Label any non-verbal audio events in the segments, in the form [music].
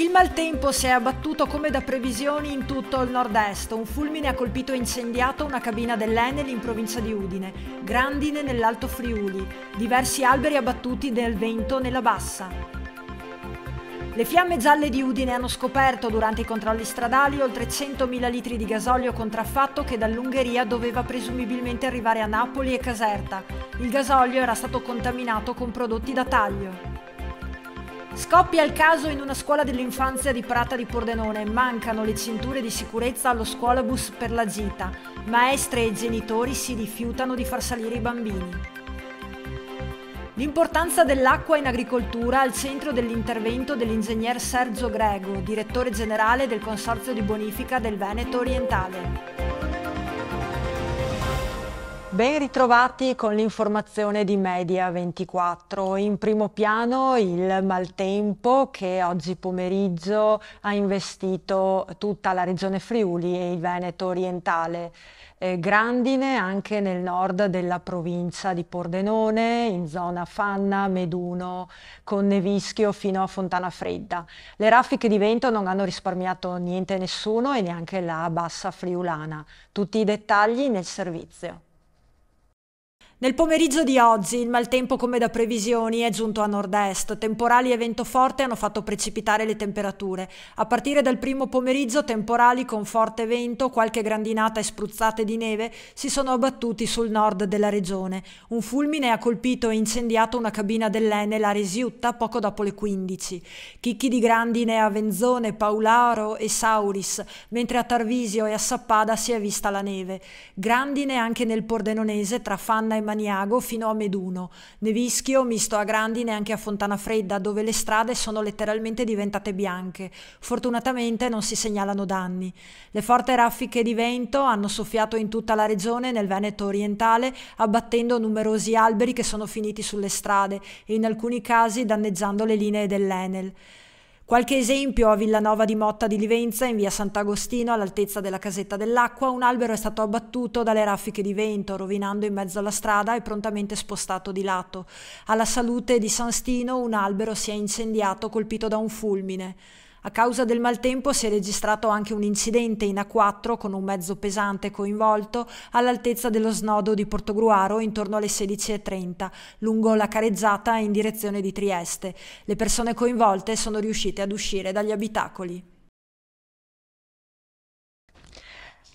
Il maltempo si è abbattuto come da previsioni in tutto il nord-est. Un fulmine ha colpito e incendiato una cabina dell'Enel in provincia di Udine, Grandine nell'Alto Friuli, diversi alberi abbattuti dal vento nella bassa. Le fiamme gialle di Udine hanno scoperto durante i controlli stradali oltre 100.000 litri di gasolio contraffatto che dall'Ungheria doveva presumibilmente arrivare a Napoli e Caserta. Il gasolio era stato contaminato con prodotti da taglio. Scoppia il caso in una scuola dell'infanzia di Prata di Pordenone. Mancano le cinture di sicurezza allo scuolabus per la gita. Maestre e genitori si rifiutano di far salire i bambini. L'importanza dell'acqua in agricoltura al centro dell'intervento dell'ingegner Sergio Grego, direttore generale del Consorzio di Bonifica del Veneto Orientale. Ben ritrovati con l'informazione di Media 24. In primo piano il maltempo che oggi pomeriggio ha investito tutta la regione Friuli e il Veneto orientale. Eh, grandine anche nel nord della provincia di Pordenone, in zona Fanna, Meduno, con Nevischio fino a Fontana Fredda. Le raffiche di vento non hanno risparmiato niente nessuno e neanche la bassa friulana. Tutti i dettagli nel servizio. Nel pomeriggio di oggi il maltempo come da previsioni è giunto a nord-est, temporali e vento forte hanno fatto precipitare le temperature. A partire dal primo pomeriggio temporali con forte vento, qualche grandinata e spruzzate di neve si sono abbattuti sul nord della regione. Un fulmine ha colpito e incendiato una cabina dell'Enel a Resiutta poco dopo le 15. Chicchi di grandine a Venzone, Paularo e Sauris, mentre a Tarvisio e a Sappada si è vista la neve. Grandine anche nel Pordenonese tra Fanna e Maniago fino a Meduno, nevischio misto a Grandine e anche a Fontana Fredda, dove le strade sono letteralmente diventate bianche. Fortunatamente non si segnalano danni. Le forti raffiche di vento hanno soffiato in tutta la regione nel Veneto orientale, abbattendo numerosi alberi che sono finiti sulle strade e in alcuni casi danneggiando le linee dell'Enel. Qualche esempio a Villanova di Motta di Livenza, in via Sant'Agostino, all'altezza della casetta dell'acqua, un albero è stato abbattuto dalle raffiche di vento, rovinando in mezzo alla strada e prontamente spostato di lato. Alla salute di San Stino un albero si è incendiato colpito da un fulmine. A causa del maltempo si è registrato anche un incidente in A4 con un mezzo pesante coinvolto all'altezza dello snodo di Portogruaro intorno alle 16.30 lungo la careggiata in direzione di Trieste. Le persone coinvolte sono riuscite ad uscire dagli abitacoli.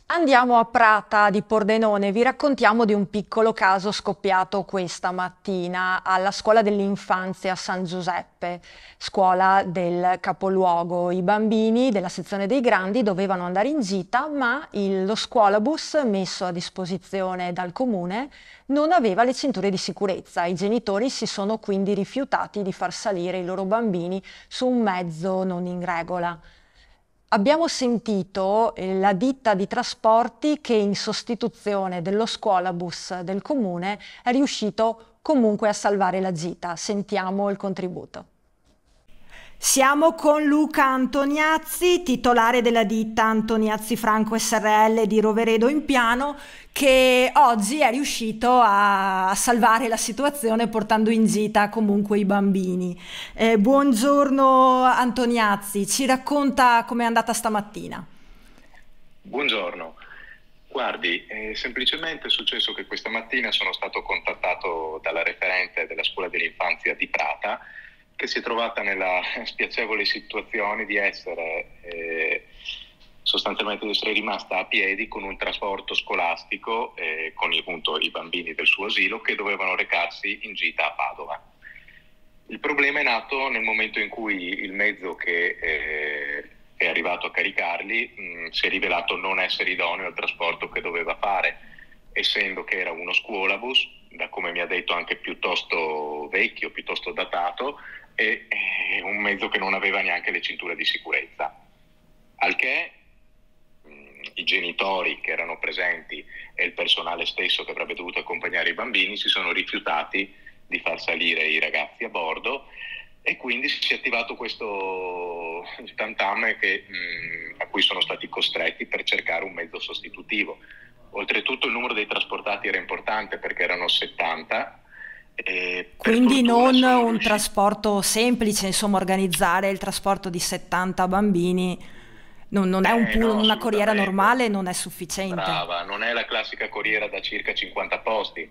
Andiamo a Prata di Pordenone, vi raccontiamo di un piccolo caso scoppiato questa mattina alla scuola dell'infanzia San Giuseppe, scuola del capoluogo. I bambini della sezione dei grandi dovevano andare in gita, ma il, lo scuolabus messo a disposizione dal comune non aveva le cinture di sicurezza. I genitori si sono quindi rifiutati di far salire i loro bambini su un mezzo non in regola. Abbiamo sentito eh, la ditta di trasporti che in sostituzione dello scuolabus del comune è riuscito comunque a salvare la gita. Sentiamo il contributo. Siamo con Luca Antoniazzi, titolare della ditta Antoniazzi Franco SRL di Roveredo in Piano, che oggi è riuscito a salvare la situazione portando in gita comunque i bambini. Eh, buongiorno Antoniazzi, ci racconta com'è andata stamattina. Buongiorno. Guardi, eh, semplicemente è successo che questa mattina sono stato contattato dalla referente della scuola dell'infanzia di Prata che si è trovata nella [laughs] spiacevole situazione di essere eh, sostanzialmente di essere rimasta a piedi con un trasporto scolastico eh, con appunto, i bambini del suo asilo che dovevano recarsi in gita a Padova. Il problema è nato nel momento in cui il mezzo che eh, è arrivato a caricarli mh, mm, si è rivelato non essere idoneo al trasporto che doveva fare, essendo che era uno scuolabus, da come mi ha detto anche piuttosto vecchio, piuttosto datato, e, eh, un mezzo che non aveva neanche le cinture di sicurezza. Al che mm, i genitori che erano presenti e il personale stesso che avrebbe dovuto accompagnare i bambini si sono rifiutati di far salire i ragazzi a bordo e quindi si è attivato questo tantame che, mh, mm, a cui sono stati costretti per cercare un mezzo sostitutivo. Oltretutto il numero dei trasportati era importante perché erano 70 eh, Quindi non un trasporto semplice, insomma organizzare il trasporto di 70 bambini non, non è un eh, pool, no, una corriera normale, non è sufficiente. Brava, non è la classica corriera da circa 50 posti.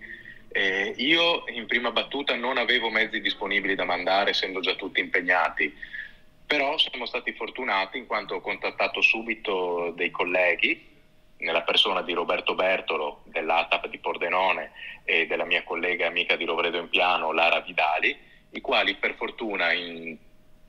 Eh, io in prima battuta non avevo mezzi disponibili da mandare, essendo già tutti impegnati, però siamo stati fortunati in quanto ho contattato subito dei colleghi nella persona di Roberto Bertolo dell'ATAP di Pordenone e della mia collega amica di Rovredo in Piano, Lara Vidali, i quali per fortuna in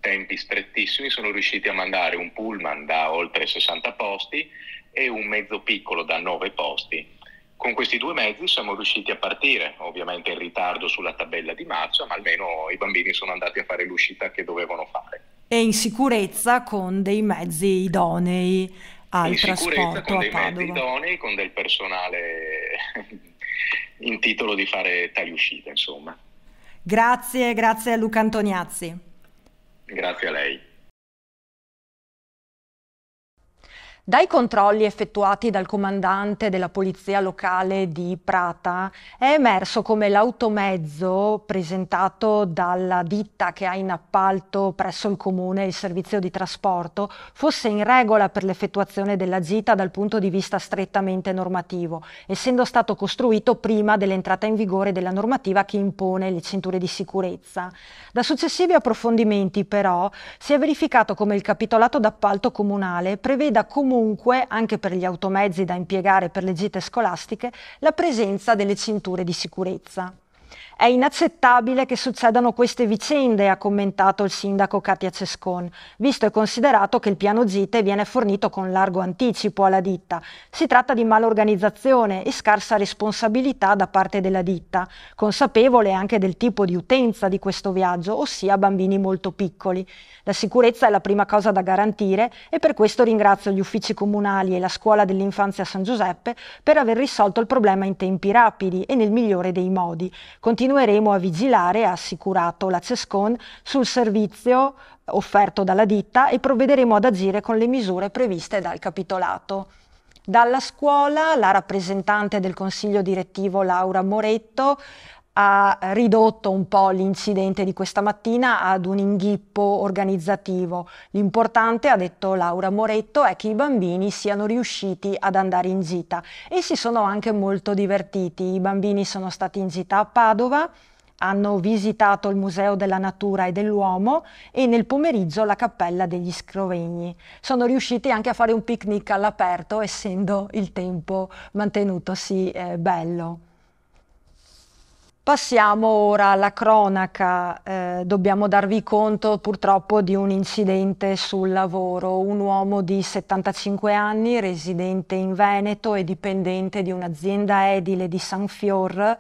tempi strettissimi sono riusciti a mandare un pullman da oltre 60 posti e un mezzo piccolo da 9 posti. Con questi due mezzi siamo riusciti a partire, ovviamente in ritardo sulla tabella di marcia, ma almeno i bambini sono andati a fare l'uscita che dovevano fare. E in sicurezza con dei mezzi idonei al in sicurezza con dei mezzi idonei, con del personale [laughs] in titolo di fare tali uscite, insomma. Grazie, grazie a Luca Antoniazzi. Grazie a lei. Dai controlli effettuati dal comandante della polizia locale di Prata è emerso come l'automezzo presentato dalla ditta che ha in appalto presso il comune il servizio di trasporto fosse in regola per l'effettuazione della gita dal punto di vista strettamente normativo, essendo stato costruito prima dell'entrata in vigore della normativa che impone le cinture di sicurezza. Da successivi approfondimenti però si è verificato come il capitolato d'appalto comunale preveda comunque comunque, anche per gli automezzi da impiegare per le gite scolastiche, la presenza delle cinture di sicurezza. È inaccettabile che succedano queste vicende, ha commentato il sindaco Katia Cescon, visto e considerato che il piano ZITE viene fornito con largo anticipo alla ditta. Si tratta di malorganizzazione e scarsa responsabilità da parte della ditta, consapevole anche del tipo di utenza di questo viaggio, ossia bambini molto piccoli. La sicurezza è la prima cosa da garantire e per questo ringrazio gli uffici comunali e la scuola dell'infanzia San Giuseppe per aver risolto il problema in tempi rapidi e nel migliore dei modi. Continu continueremo a vigilare, ha assicurato la CESCON, sul servizio offerto dalla ditta e provvederemo ad agire con le misure previste dal capitolato. Dalla scuola la rappresentante del consiglio direttivo Laura Moretto ha ridotto un po' l'incidente di questa mattina ad un inghippo organizzativo. L'importante, ha detto Laura Moretto, è che i bambini siano riusciti ad andare in gita e si sono anche molto divertiti. I bambini sono stati in gita a Padova, hanno visitato il Museo della Natura e dell'Uomo e nel pomeriggio la Cappella degli Scrovegni. Sono riusciti anche a fare un picnic all'aperto, essendo il tempo mantenutosi eh, bello. Passiamo ora alla cronaca, eh, dobbiamo darvi conto purtroppo di un incidente sul lavoro, un uomo di 75 anni residente in Veneto e dipendente di un'azienda edile di San Fior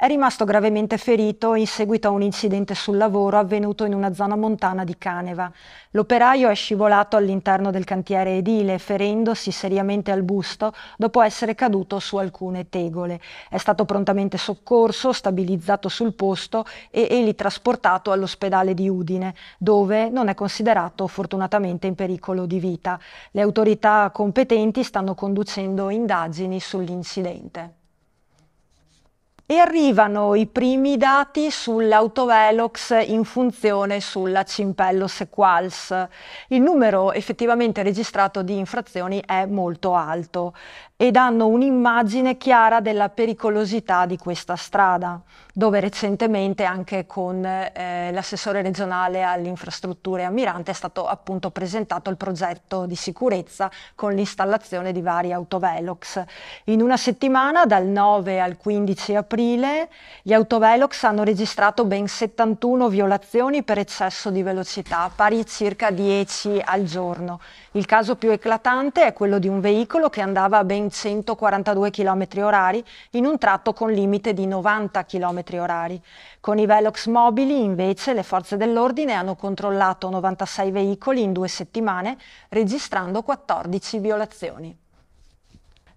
è rimasto gravemente ferito in seguito a un incidente sul lavoro avvenuto in una zona montana di Caneva. L'operaio è scivolato all'interno del cantiere edile, ferendosi seriamente al busto dopo essere caduto su alcune tegole. È stato prontamente soccorso, stabilizzato sul posto e elitrasportato all'ospedale di Udine, dove non è considerato fortunatamente in pericolo di vita. Le autorità competenti stanno conducendo indagini sull'incidente e arrivano i primi dati sull'autovelox in funzione sulla Cimpello Sequals. Il numero effettivamente registrato di infrazioni è molto alto e danno un'immagine chiara della pericolosità di questa strada dove recentemente anche con eh, l'assessore regionale all'infrastruttura e ammirante è stato appunto presentato il progetto di sicurezza con l'installazione di vari autovelox. In una settimana, dal 9 al 15 aprile, gli autovelox hanno registrato ben 71 violazioni per eccesso di velocità, pari a circa 10 al giorno. Il caso più eclatante è quello di un veicolo che andava a ben 142 km h in un tratto con limite di 90 km altri orari. Con i velox mobili invece le forze dell'ordine hanno controllato 96 veicoli in due settimane registrando 14 violazioni.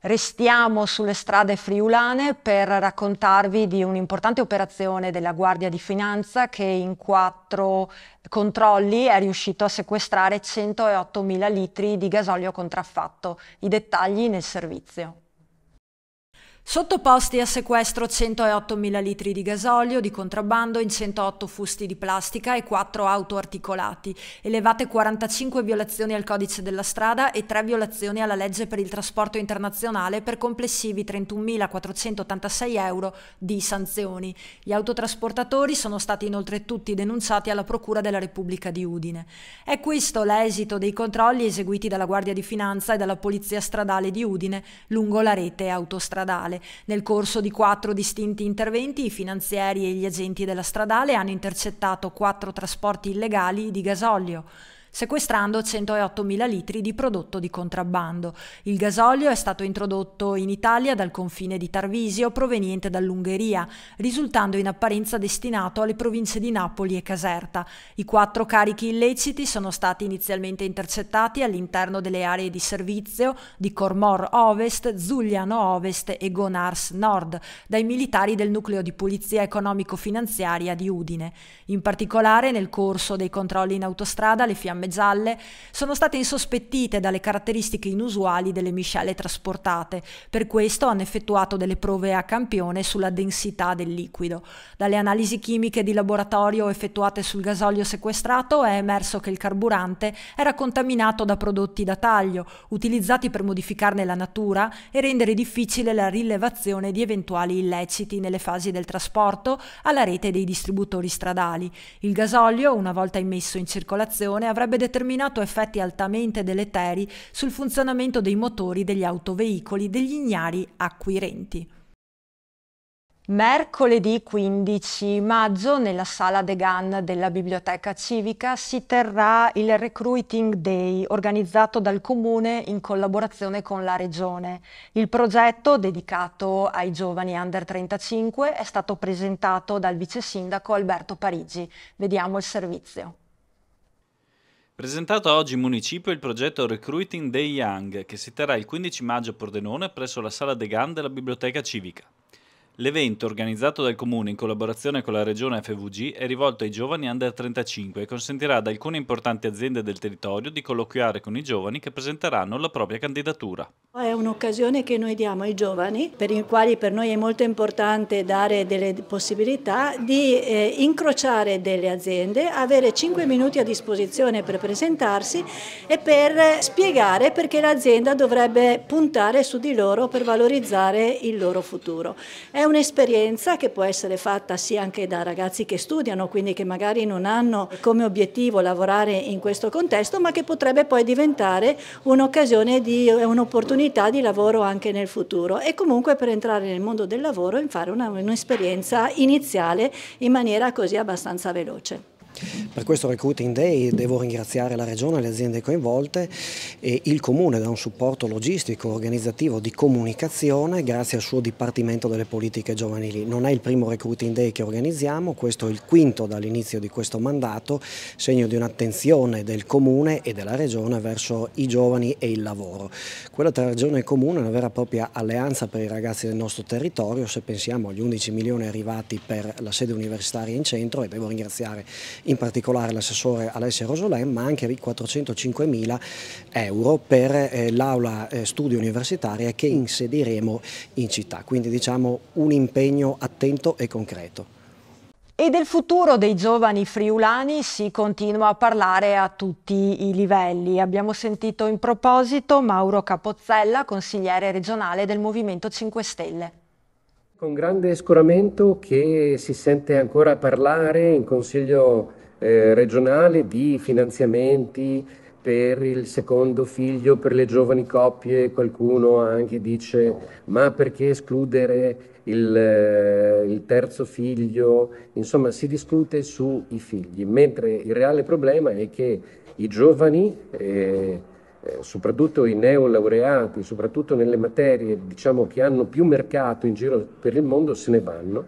Restiamo sulle strade friulane per raccontarvi di un'importante operazione della Guardia di Finanza che in quattro controlli è riuscito a sequestrare 108.000 litri di gasolio contraffatto. I dettagli nel servizio. Sottoposti a sequestro 108.000 litri di gasolio di contrabbando in 108 fusti di plastica e 4 auto articolati, elevate 45 violazioni al codice della strada e 3 violazioni alla legge per il trasporto internazionale per complessivi 31.486 euro di sanzioni. Gli autotrasportatori sono stati inoltre tutti denunciati alla Procura della Repubblica di Udine. È questo l'esito dei controlli eseguiti dalla Guardia di Finanza e dalla Polizia Stradale di Udine lungo la rete autostradale stradale. Nel corso di quattro distinti interventi i finanzieri e gli agenti della stradale hanno intercettato quattro trasporti illegali di gasolio sequestrando 108.000 litri di prodotto di contrabbando. Il gasolio è stato introdotto in Italia dal confine di Tarvisio proveniente dall'Ungheria, risultando in apparenza destinato alle province di Napoli e Caserta. I quattro carichi illeciti sono stati inizialmente intercettati all'interno delle aree di servizio di Cormor Ovest, Zugliano Ovest e Gonars Nord dai militari del nucleo di polizia economico-finanziaria di Udine. In particolare nel corso dei controlli in autostrada le fiamme fiamme gialle sono state insospettite dalle caratteristiche inusuali delle miscele trasportate, per questo hanno effettuato delle prove a campione sulla densità del liquido. Dalle analisi chimiche di laboratorio effettuate sul gasolio sequestrato è emerso che il carburante era contaminato da prodotti da taglio, utilizzati per modificarne la natura e rendere difficile la rilevazione di eventuali illeciti nelle fasi del trasporto alla rete dei distributori stradali. Il gasolio, una volta immesso in circolazione, avrebbe avrebbe determinato effetti altamente deleteri sul funzionamento dei motori degli autoveicoli degli ignari acquirenti. Mercoledì 15 maggio nella sala De Gan della Biblioteca Civica si terrà il Recruiting Day organizzato dal Comune in collaborazione con la Regione. Il progetto dedicato ai giovani under 35 è stato presentato dal Vice Sindaco Alberto Parigi. Vediamo il servizio. Presentato oggi in municipio il progetto Recruiting Day Young, che si terrà il 15 maggio a Pordenone presso la Sala De Gan della Biblioteca Civica. L'evento, organizzato dal Comune in collaborazione con la Regione FVG, è rivolto ai giovani under 35 e consentirà ad alcune importanti aziende del territorio di colloquiare con i giovani che presenteranno la propria candidatura. È un'occasione che noi diamo ai giovani, per i quali per noi è molto importante dare delle possibilità di eh, incrociare delle aziende, avere 5 minuti a disposizione per presentarsi e per spiegare perché l'azienda dovrebbe puntare su di loro per valorizzare il loro futuro. È è un'esperienza che può essere fatta sì anche da ragazzi che studiano, quindi che magari non hanno come obiettivo lavorare in questo contesto, ma che potrebbe poi diventare un'occasione di eh, un'opportunità di lavoro anche nel futuro e comunque per entrare nel mondo del lavoro e fare un'esperienza iniziale in maniera così abbastanza veloce. Per questo Recruiting Day devo ringraziare la Regione, le aziende coinvolte e il Comune da un supporto logistico, organizzativo, di comunicazione grazie al suo Dipartimento delle Politiche Giovanili. Non è il primo Recruiting Day che organizziamo, questo è il quinto dall'inizio di questo mandato, segno di un'attenzione del Comune e della Regione verso i giovani e il lavoro. Quella tra Regione e Comune è una vera e propria alleanza per i ragazzi del nostro territorio, se pensiamo agli 11 milioni arrivati per la sede universitaria in centro e devo ringraziare in particolare l'assessore Alessia Rosolem, ma anche i 405 mila euro per eh, l'aula eh, studio universitaria che inseriremo in città. Quindi diciamo un impegno attento e concreto. E del futuro dei giovani friulani si continua a parlare a tutti i livelli. Abbiamo sentito in proposito Mauro Capozzella, consigliere regionale del Movimento 5 Stelle con grande scoramento che si sente ancora parlare in consiglio eh, regionale di finanziamenti per il secondo figlio, per le giovani coppie, qualcuno anche dice ma perché escludere il, eh, il terzo figlio? Insomma si discute sui figli, mentre il reale problema è che i giovani... Eh, eh, soprattutto i neolaureati, soprattutto nelle materie diciamo, che hanno più mercato in giro per il mondo, se ne vanno.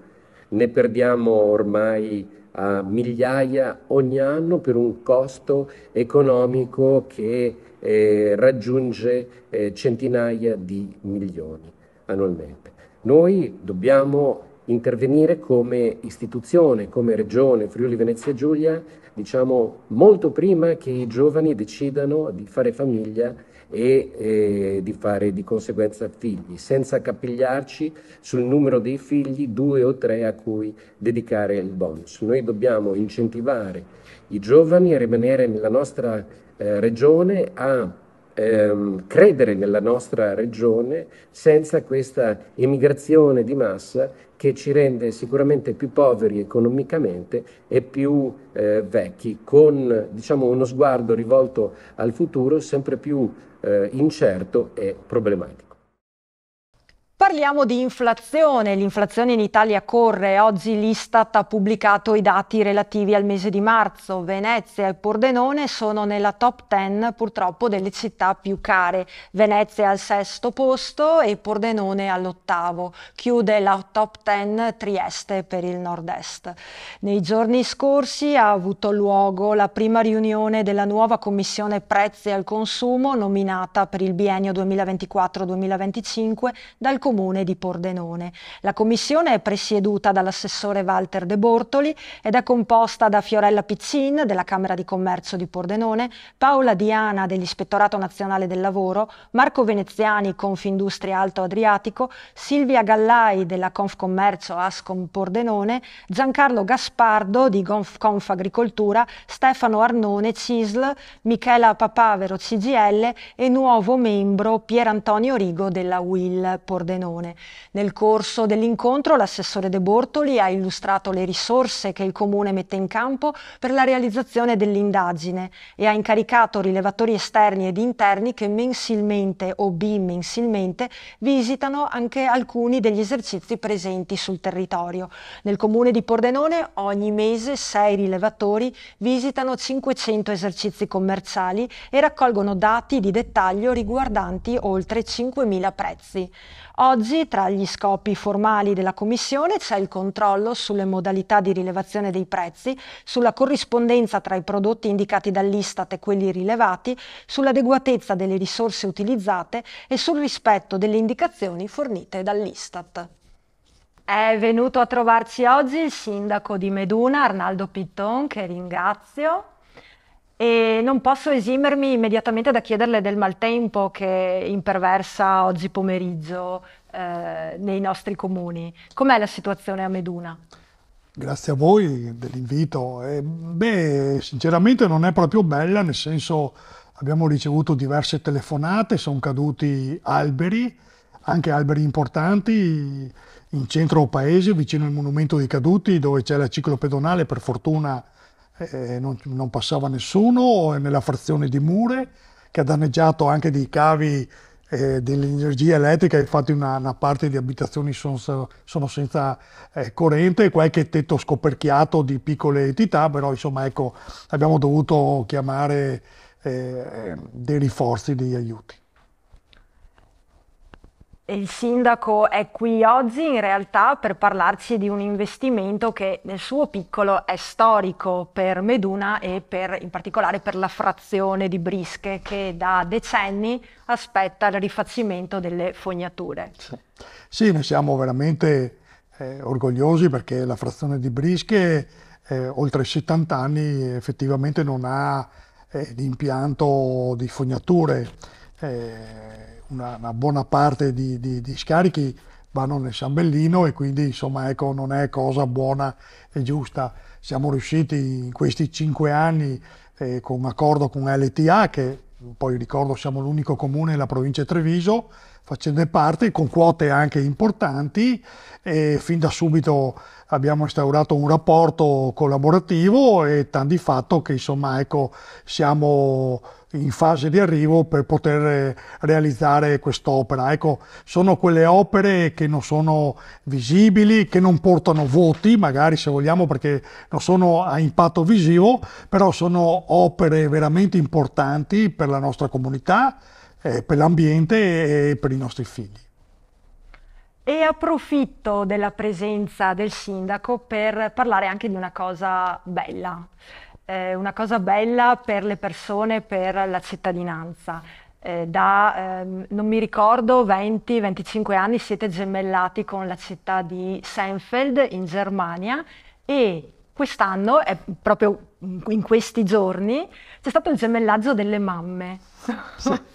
Ne perdiamo ormai a eh, migliaia ogni anno per un costo economico che eh, raggiunge eh, centinaia di milioni annualmente. Noi dobbiamo intervenire come istituzione, come Regione Friuli Venezia Giulia, diciamo, molto prima che i giovani decidano di fare famiglia e eh, di fare di conseguenza figli, senza capigliarci sul numero dei figli, due o tre a cui dedicare il bonus. Noi dobbiamo incentivare i giovani a rimanere nella nostra eh, regione a ehm, credere nella nostra regione senza questa emigrazione di massa che ci rende sicuramente più poveri economicamente e più eh, vecchi, con diciamo, uno sguardo rivolto al futuro sempre più eh, incerto e problematico. Parliamo di inflazione, l'inflazione in Italia corre, oggi l'Istat ha pubblicato i dati relativi al mese di marzo, Venezia e Pordenone sono nella top 10 purtroppo delle città più care, Venezia al sesto posto e Pordenone all'ottavo, chiude la top 10 Trieste per il nord-est. Nei giorni scorsi ha avuto luogo la prima riunione della nuova commissione prezzi al consumo nominata per il biennio 2024-2025 dal comune di Pordenone. La commissione è presieduta dall'assessore Walter De Bortoli ed è composta da Fiorella Pizzin della Camera di Commercio di Pordenone, Paola Diana dell'Ispettorato Nazionale del Lavoro, Marco Veneziani Confindustria Alto Adriatico, Silvia Gallai della Confcommercio Ascom Pordenone, Giancarlo Gaspardo di Agricoltura, Stefano Arnone CISL, Michela Papavero CGL e nuovo membro Pier Antonio Rigo della UIL Pordenone. Pordenone. Nel corso dell'incontro l'assessore De Bortoli ha illustrato le risorse che il Comune mette in campo per la realizzazione dell'indagine e ha incaricato rilevatori esterni ed interni che mensilmente o bimensilmente visitano anche alcuni degli esercizi presenti sul territorio. Nel Comune di Pordenone ogni mese sei rilevatori visitano 500 esercizi commerciali e raccolgono dati di dettaglio riguardanti oltre 5.000 prezzi. Oggi tra gli scopi formali della Commissione c'è il controllo sulle modalità di rilevazione dei prezzi, sulla corrispondenza tra i prodotti indicati dall'Istat e quelli rilevati, sull'adeguatezza delle risorse utilizzate e sul rispetto delle indicazioni fornite dall'Istat. È venuto a trovarci oggi il sindaco di Meduna, Arnaldo Pitton, che ringrazio. E non posso esimermi immediatamente da chiederle del maltempo che imperversa oggi pomeriggio eh, nei nostri comuni. Com'è la situazione a Meduna? Grazie a voi dell'invito. Eh, beh, sinceramente non è proprio bella, nel senso abbiamo ricevuto diverse telefonate, sono caduti alberi, anche alberi importanti, in centro paese, vicino al monumento dei caduti, dove c'è la ciclopedonale, per fortuna eh, non, non, passava nessuno, nella frazione di Mure, che ha danneggiato anche dei cavi eh, dell'energia elettrica, infatti una, una, parte di abitazioni sono, sono senza eh, corrente, qualche tetto scoperchiato di piccole entità, però insomma ecco, abbiamo dovuto chiamare eh, dei rinforzi, degli aiuti. Il sindaco è qui oggi in realtà per parlarci di un investimento che nel suo piccolo è storico per Meduna e per, in particolare per la frazione di Brische che da decenni aspetta il rifacimento delle fognature. Sì, ne siamo veramente eh, orgogliosi perché la frazione di Brische eh, oltre 70 anni effettivamente non ha eh, l'impianto di fognature eh, una, una buona parte di, di, di, scarichi vanno nel San Bellino e quindi insomma ecco, non è cosa buona e giusta. Siamo riusciti in questi cinque anni eh, con un accordo con LTA, che poi ricordo siamo l'unico comune della provincia di Treviso, facendo parte con quote anche importanti e fin da subito abbiamo instaurato un rapporto collaborativo e tanto di fatto che insomma ecco siamo in fase di arrivo per poter realizzare quest'opera. Ecco, sono quelle opere che non sono visibili, che non portano voti, magari se vogliamo, perché non sono a impatto visivo, però sono opere veramente importanti per la nostra comunità, eh, per l'ambiente e per i nostri figli. E approfitto della presenza del sindaco per parlare anche di una cosa bella, eh, una cosa bella per le persone, per la cittadinanza. Eh, da, ehm, non mi ricordo, 20-25 anni siete gemellati con la città di Seinfeld in Germania e quest'anno, proprio in questi giorni, c'è stato il gemellaggio delle mamme. Sì. [laughs]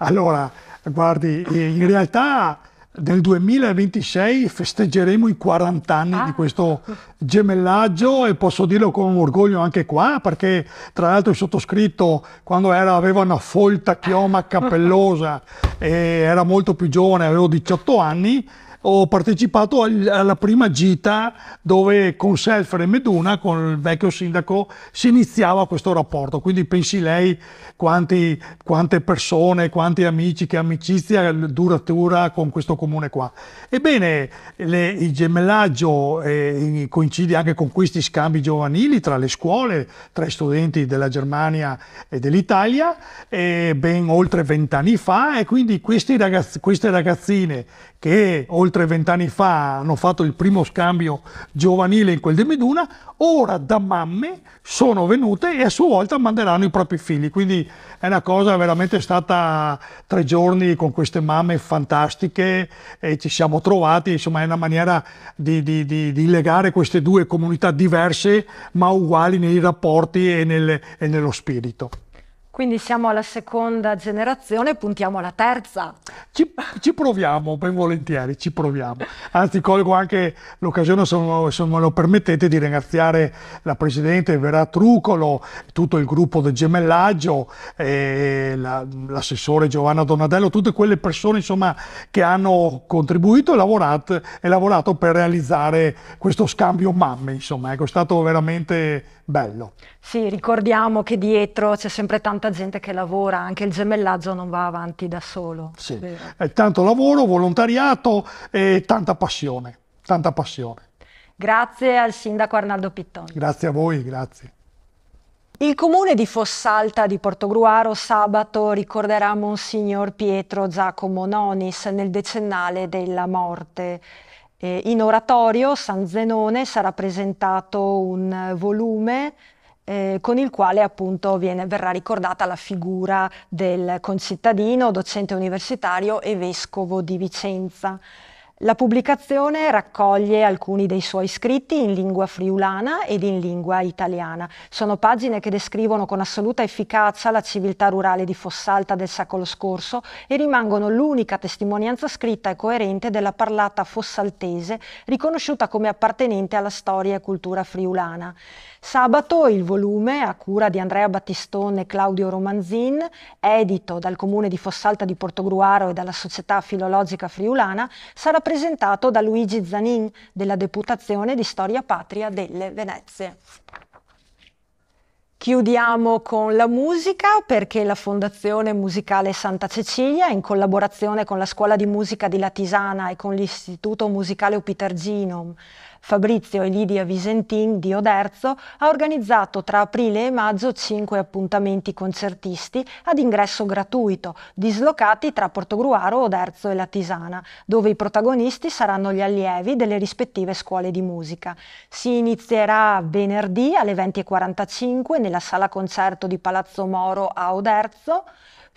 Allora, guardi, eh, in realtà nel 2026 festeggeremo i 40 anni ah. di questo gemellaggio e posso dirlo con orgoglio anche qua perché tra l'altro il sottoscritto quando era, aveva una folta chioma [laughs] cappellosa e era molto più giovane, avevo 18 anni, ho partecipato al, alla prima gita dove con Selfer e Meduna, con il vecchio sindaco, si iniziava questo rapporto. Quindi pensi lei quanti, quante persone, quanti amici, che amicizia duratura con questo comune qua. Ebbene, le, il gemellaggio eh, coincide anche con questi scambi giovanili tra le scuole, tra i studenti della Germania e dell'Italia, eh, ben oltre vent'anni fa e quindi ragazzi, queste ragazzine che oltre oltre vent'anni fa hanno fatto il primo scambio giovanile in quel di Meduna, ora da mamme sono venute e a sua volta manderanno i propri figli, quindi è una cosa veramente stata tre giorni con queste mamme fantastiche e ci siamo trovati, insomma è una maniera di, di, di, di legare queste due comunità diverse ma uguali nei rapporti e, nel, e nello spirito. Quindi siamo alla seconda generazione, puntiamo alla terza. Ci, ci proviamo, ben volentieri, ci proviamo. Anzi, colgo anche l'occasione, se me lo permettete, di ringraziare la Presidente Vera Trucolo, tutto il gruppo del gemellaggio, l'assessore la, Giovanna Donadello, tutte quelle persone insomma, che hanno contribuito e lavorato, e lavorato per realizzare questo scambio mamme. Insomma. Ecco, è stato veramente bello. Sì, ricordiamo che dietro c'è sempre tanta tanta gente che lavora, anche il gemellaggio non va avanti da solo. Sì, è tanto lavoro, volontariato e tanta passione, tanta passione. Grazie al sindaco Arnaldo Pittoni. Grazie a voi, grazie. Il comune di Fossalta di Portogruaro sabato ricorderà Monsignor Pietro Giacomo Nonis nel decennale della morte. Eh, in oratorio San Zenone sarà presentato un volume eh, con il quale appunto viene, verrà ricordata la figura del concittadino, docente universitario e vescovo di Vicenza. La pubblicazione raccoglie alcuni dei suoi scritti in lingua friulana ed in lingua italiana. Sono pagine che descrivono con assoluta efficacia la civiltà rurale di Fossalta del secolo scorso e rimangono l'unica testimonianza scritta e coerente della parlata fossaltese riconosciuta come appartenente alla storia e cultura friulana. Sabato il volume, a cura di Andrea Battistone e Claudio Romanzin, edito dal comune di Fossalta di Portogruaro e dalla Società Filologica Friulana, sarà presentato da Luigi Zanin della Deputazione di Storia Patria delle Venezie. Chiudiamo con la musica perché la Fondazione Musicale Santa Cecilia, in collaborazione con la Scuola di Musica di Latisana e con l'Istituto Musicale Upiterginum, Fabrizio e Lidia Visentin di Oderzo ha organizzato tra aprile e maggio cinque appuntamenti concertisti ad ingresso gratuito, dislocati tra Portogruaro, Oderzo e La Tisana, dove i protagonisti saranno gli allievi delle rispettive scuole di musica. Si inizierà venerdì alle 20.45 nella sala concerto di Palazzo Moro a Oderzo,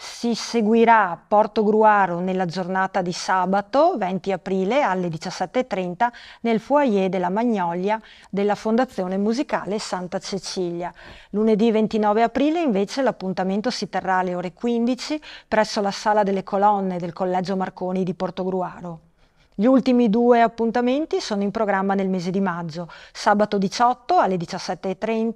si seguirà Porto Gruaro nella giornata di sabato 20 aprile alle 17.30 nel foyer della Magnolia della Fondazione Musicale Santa Cecilia. Lunedì 29 aprile invece l'appuntamento si terrà alle ore 15 presso la Sala delle Colonne del Collegio Marconi di Portogruaro. Gli ultimi due appuntamenti sono in programma nel mese di maggio, sabato 18 alle 17.30,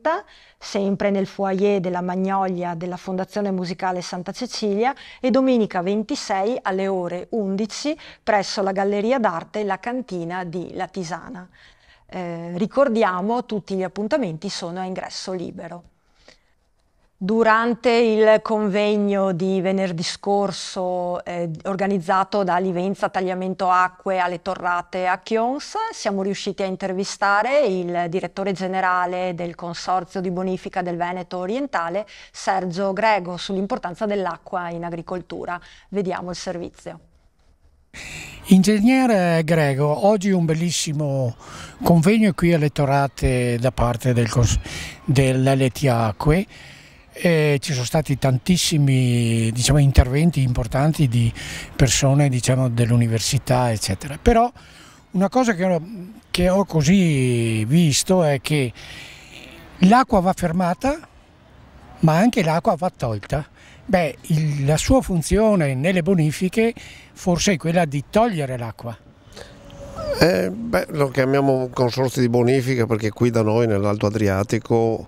sempre nel foyer della Magnolia della Fondazione Musicale Santa Cecilia, e domenica 26 alle ore 11 presso la Galleria d'Arte La Cantina di La Tisana. Eh, ricordiamo, tutti gli appuntamenti sono a ingresso libero. Durante il convegno di venerdì scorso eh, organizzato da Livenza Tagliamento Acque alle Torrate a Chions siamo riusciti a intervistare il direttore generale del Consorzio di Bonifica del Veneto Orientale Sergio Grego sull'importanza dell'acqua in agricoltura. Vediamo il servizio. Ingegnere Grego, oggi un bellissimo convegno qui alle Torrate da parte del dell'LT Acque eh, ci sono stati tantissimi diciamo, interventi importanti di persone diciamo, dell'università eccetera, però una cosa che ho, che ho così visto è che l'acqua va fermata ma anche l'acqua va tolta. Beh, il, la sua funzione nelle bonifiche forse è quella di togliere l'acqua. Eh, beh, lo chiamiamo consorzio di bonifica perché qui da noi nell'Alto Adriatico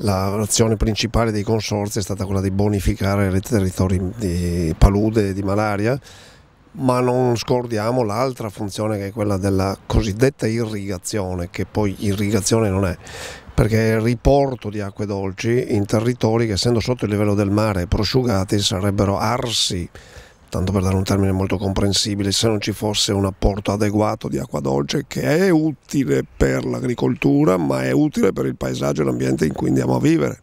l'azione principale dei consorzi è stata quella di bonificare i territori di palude e di malaria, ma non scordiamo l'altra funzione che è quella della cosiddetta irrigazione, che poi irrigazione non è, perché è il riporto di acque dolci in territori che essendo sotto il livello del mare prosciugati sarebbero arsi tanto per dare un termine molto comprensibile, se non ci fosse un apporto adeguato di acqua dolce che è utile per l'agricoltura ma è utile per il paesaggio e l'ambiente in cui andiamo a vivere.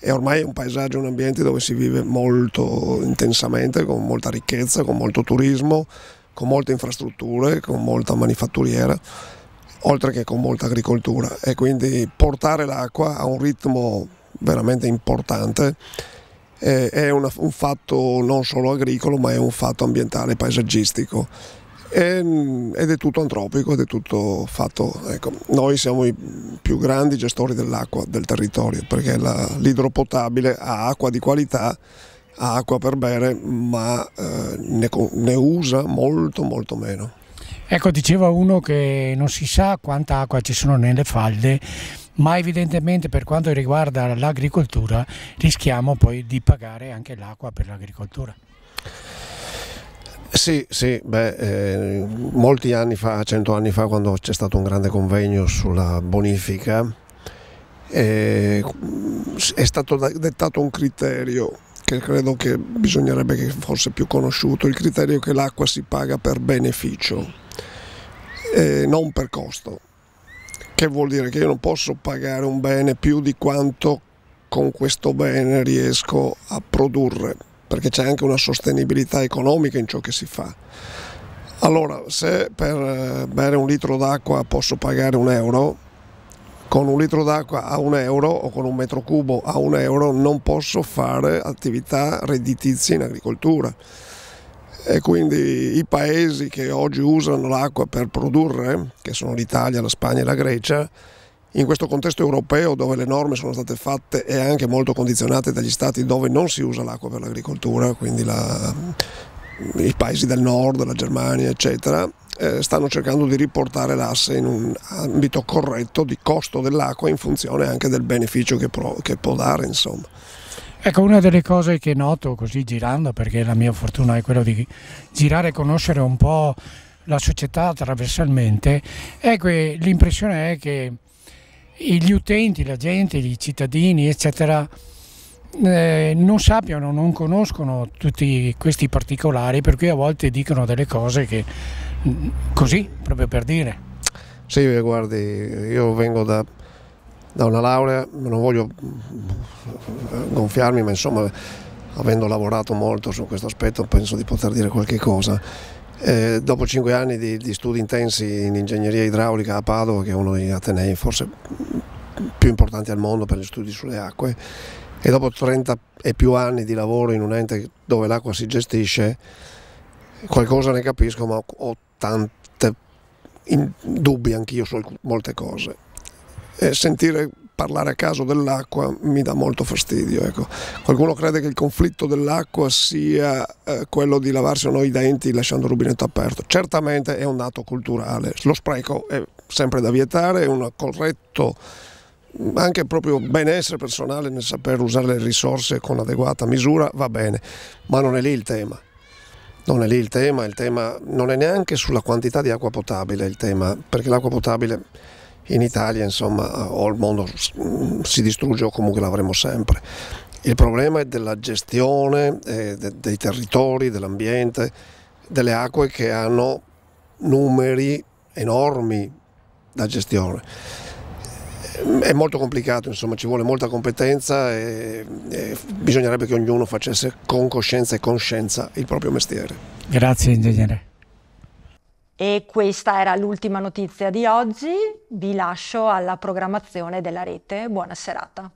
E ormai è un paesaggio, un ambiente dove si vive molto intensamente, con molta ricchezza, con molto turismo, con molte infrastrutture, con molta manifatturiera, oltre che con molta agricoltura. E quindi portare l'acqua a un ritmo veramente importante eh, è una, un fatto non solo agricolo ma è un fatto ambientale, paesaggistico ehm, ed è tutto antropico, ed è tutto fatto. Ecco, noi siamo i più grandi gestori dell'acqua del territorio perché l'idropotabile ha acqua di qualità, ha acqua per bere, ma eh, ne, ne usa molto molto meno. Ecco, diceva uno che non si sa quanta acqua ci sono nelle falde ma evidentemente per quanto riguarda l'agricoltura rischiamo poi di pagare anche l'acqua per l'agricoltura. Sì, sì beh, eh, molti anni fa, cento anni fa, quando c'è stato un grande convegno sulla bonifica, eh, è stato dettato un criterio che credo che bisognerebbe che fosse più conosciuto, il criterio che l'acqua si paga per beneficio, eh, non per costo che vuol dire che io non posso pagare un bene più di quanto con questo bene riesco a produrre, perché c'è anche una sostenibilità economica in ciò che si fa. Allora, se per eh, bere un litro d'acqua posso pagare un euro, con un litro d'acqua a un euro o con un metro cubo a un euro non posso fare attività redditizie in agricoltura e quindi i paesi che oggi usano l'acqua per produrre, che sono l'Italia, la Spagna e la Grecia, in questo contesto europeo dove le norme sono state fatte e anche molto condizionate dagli stati dove non si usa l'acqua per l'agricoltura, quindi la, i paesi del nord, la Germania, eccetera, eh, stanno cercando di riportare l'asse in un ambito corretto di costo dell'acqua in funzione anche del beneficio che, pro, che può dare. Insomma. Ecco, una delle cose che noto così girando, perché la mia fortuna è quella di girare e conoscere un po' la società attraversalmente, che l'impressione è che gli utenti, la gente, i cittadini, eccetera, eh, non sappiano, non conoscono tutti questi particolari, per cui a volte dicono delle cose che mm, così, proprio per dire. Sì, guardi, io vengo da da una laurea, non voglio eh, gonfiarmi, ma insomma avendo lavorato molto su questo aspetto penso di poter dire qualche cosa. Eh, dopo cinque anni di, di, studi intensi in ingegneria idraulica a Padova, che è uno degli atenei forse più importanti al mondo per gli studi sulle acque, e dopo 30 e più anni di lavoro in un ente dove l'acqua si gestisce, qualcosa ne capisco, ma ho tanti dubbi anch'io su molte cose eh, sentire parlare a caso dell'acqua mi dà molto fastidio. Ecco. Qualcuno crede che il conflitto dell'acqua sia eh, quello di lavarsi o no i denti lasciando il rubinetto aperto. Certamente è un dato culturale, lo spreco è sempre da vietare, è un corretto anche proprio benessere personale nel saper usare le risorse con adeguata misura va bene, ma non è lì il tema. Non è lì il tema, il tema non è neanche sulla quantità di acqua potabile il tema, perché l'acqua potabile in Italia insomma eh, o il mondo mm, si distrugge o comunque l'avremo sempre. Il problema è della gestione eh, de dei territori, dell'ambiente, delle acque che hanno numeri enormi da gestione. È molto complicato, insomma, ci vuole molta competenza e, e bisognerebbe che ognuno facesse con coscienza e conscienza il proprio mestiere. Grazie ingegnere. E questa era l'ultima notizia di oggi, vi lascio alla programmazione della rete, buona serata.